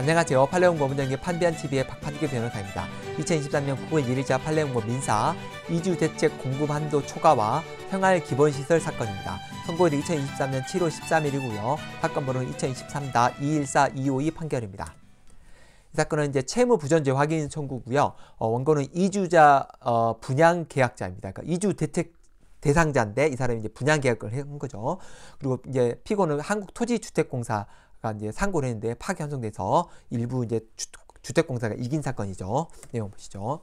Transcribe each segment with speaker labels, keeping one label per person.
Speaker 1: 안녕하세요. 팔레옹 고문장의 판비안 TV의 박판규 변호사입니다. 2023년 9월 1일자 팔레옹고 민사 2주 대책 공급 한도 초과와 평활 기본 시설 사건입니다. 선고일이 2023년 7월 13일이고요. 사건 번호는 2023-214-252 판결입니다. 이 사건은 이제 채무 부전제 확인 청구고요. 어, 원고는 2주자 어, 분양 계약자입니다. 그러니까 2주 대책 대상자인데 이 사람이 이제 분양 계약을 한 거죠. 그리고 이제 피고는 한국토지주택공사 가 그러니까 이제 상고를 했는데 파기 환송돼서 일부 이제 주, 택공사가 이긴 사건이죠. 내용 보시죠.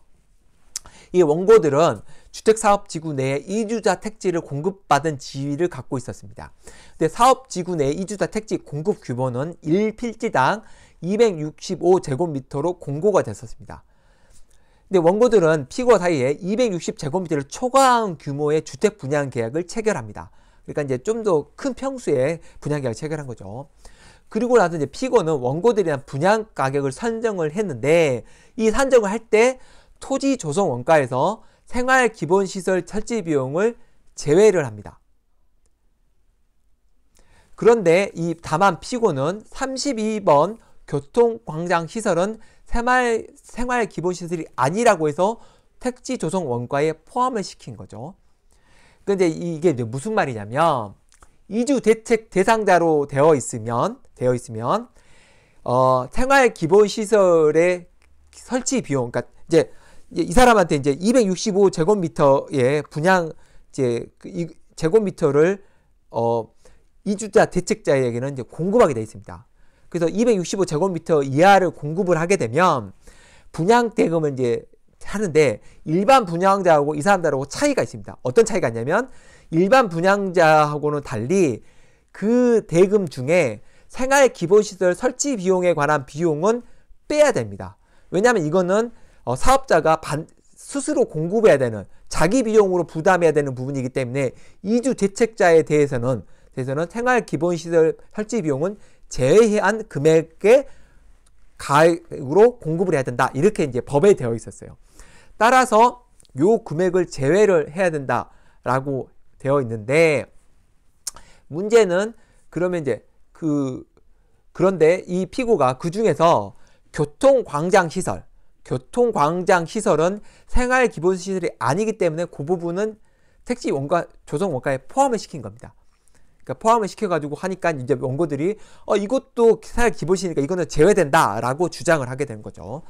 Speaker 1: 이 원고들은 주택사업지구 내에 이주자 택지를 공급받은 지위를 갖고 있었습니다. 근데 사업지구 내 이주자 택지 공급 규모는 1필지당 265제곱미터로 공고가 됐었습니다. 근데 원고들은 피고 사이에 260제곱미터를 초과한 규모의 주택 분양 계약을 체결합니다. 그러니까 이제 좀 더 큰 평수의 분양 계약을 체결한 거죠. 그리고 나서 이제 피고는 원고들에 대한 분양 가격을 산정을 했는데 이 산정을 할 때 토지 조성 원가에서 생활 기본 시설 설치 비용을 제외를 합니다. 그런데 이 다만 피고는 32번 교통광장 시설은 생활, 생활 기본 시설이 아니라고 해서 택지 조성 원가에 포함을 시킨 거죠. 근데 이게 무슨 말이냐면 이주 대책 대상자로 되어 있으면 되어 있으면 어, 생활 기본 시설의 설치 비용 그러니까 이제 이 사람한테 이제 265 제곱미터의 분양 이제 그 이 제곱미터를 어 이주자 대책자에게는 이제 공급하게 되어 있습니다. 그래서 265 제곱미터 이하를 공급을 하게 되면 분양 대금을 이제 하는데 일반 분양자하고 이 사람들하고 차이가 있습니다. 어떤 차이가 있냐면 일반 분양자하고는 달리 그 대금 중에 생활 기본시설 설치 비용에 관한 비용은 빼야 됩니다. 왜냐하면 이거는 어, 사업자가 반, 스스로 공급해야 되는 자기 비용으로 부담해야 되는 부분이기 때문에 이주 대책자에 대해서는 대해서는 생활 기본 시설 설치 비용은 제외한 금액의 가액으로 공급을 해야 된다. 이렇게 이제 법에 되어 있었어요. 따라서 요 금액을 제외를 해야 된다라고 되어 있는데 문제는 그러면 이제 그 그런데 이 피고가 그 중에서 교통광장 시설 교통광장 시설은 생활기본시설이 아니기 때문에 그 부분은 택지 원가 조정 원가에 포함을 시킨 겁니다. 그러니까 포함을 시켜가지고 하니까 이제 원고들이 어 이것도 생활기본시니까 이거는 제외된다라고 주장을 하게 되는 거죠.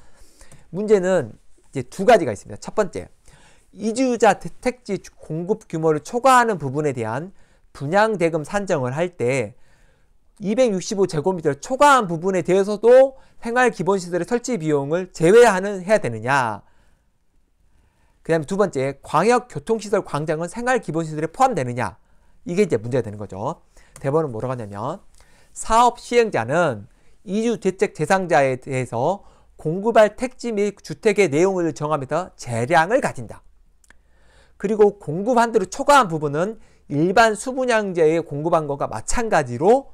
Speaker 1: 문제는 이제 두 가지가 있습니다. 첫 번째, 이주자 택지 공급 규모를 초과하는 부분에 대한 분양 대금 산정을 할 때 265제곱미터를 초과한 부분에 대해서도 생활 기본 시설의 설치 비용을 제외하는 해야 되느냐. 그다음에 두 번째 광역 교통 시설 광장은 생활 기본 시설에 포함되느냐. 이게 이제 문제가 되는 거죠. 대법원은 뭐라고 하냐면 사업 시행자는 이주 대책 대상자에 대해서 공급할 택지 및 주택의 내용을 정하면서 재량을 가진다. 그리고 공급한 대로 초과한 부분은 일반 수분양제에 공급한 것과 마찬가지로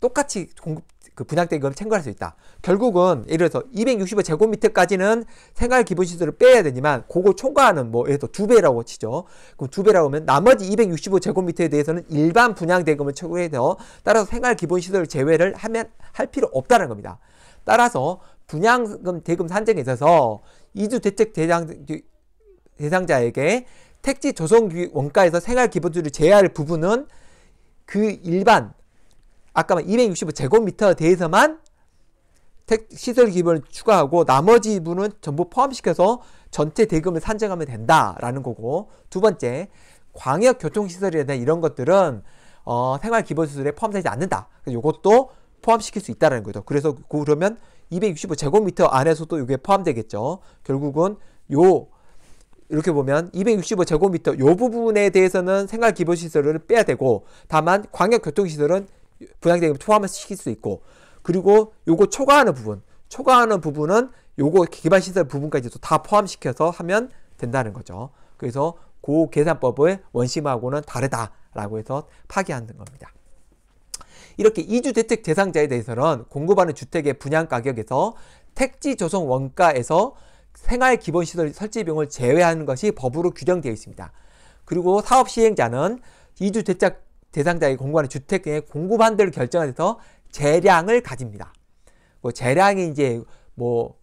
Speaker 1: 똑같이 공급 그 분양대금을 청구할 수 있다. 결국은 예를 들어서 260여 제곱미터까지는 생활 기본 시설을 빼야 되지만 그거 초과하는 뭐 예를 들어 두 배라고 치죠. 그럼 두 배라고 하면 나머지 265 제곱미터에 대해서는 일반 분양대금을 청구해서 따라서 생활 기본 시설 제외를 하면 할 필요 없다는 겁니다. 따라서 분양금 대금 산정에 있어서 이주 대책 대장 대상자에게 택지 조성 원가에서 생활 기본주를 제외할 부분은 그 일반 아까 말2 6 5제곱미터 대해서만 택, 시설 기본을 추가하고 나머지 부분은 전부 포함시켜서 전체 대금을 산정하면 된다라는 거고 두 번째 광역 교통시설이나 이런 것들은 어, 생활 기본수설에 포함되지 않는다. 이것도 그러니까 포함시킬 수 있다라는 거죠. 그래서 그러면 265제곱미터 안에서도 이게 포함되겠죠. 결국은 요 이렇게 보면 265제곱미터 요 부분에 대해서는 생활 기본 시설을 빼야 되고 다만 광역 교통 시설은 분양대금 포함시킬 수 있고 그리고 요거 초과하는 부분 초과하는 부분은 요거 기반 시설 부분까지도 다 포함시켜서 하면 된다는 거죠. 그래서 그 계산법의 원심하고는 다르다라고 해서 파기하는 겁니다. 이렇게 2주대책 대상자에 대해서는 공급하는 주택의 분양 가격에서 택지 조성 원가에서 생활 기본 시설 설치비용을 제외하는 것이 법으로 규정되어 있습니다. 그리고 사업 시행자는 이주 대작 대상자의 공간의 주택 등의 공급한 대로 결정해서 재량을 가집니다. 그 재량이 이제 뭐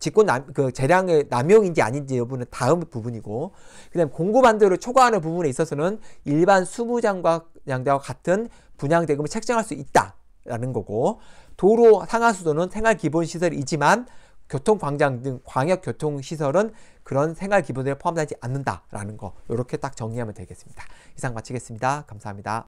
Speaker 1: 직권 남, 그 재량의 남용인지 아닌지 여부는 다음 부분이고, 그 다음 공급한 대로 초과하는 부분에 있어서는 일반 수부장과 양자와 같은 분양대금을 책정할 수 있다라는 거고, 도로 상하수도는 생활기본시설이지만 교통광장 등 광역교통시설은 그런 생활기본에포함되지 않는다라는 거 이렇게 딱 정리하면 되겠습니다. 이상 마치겠습니다. 감사합니다.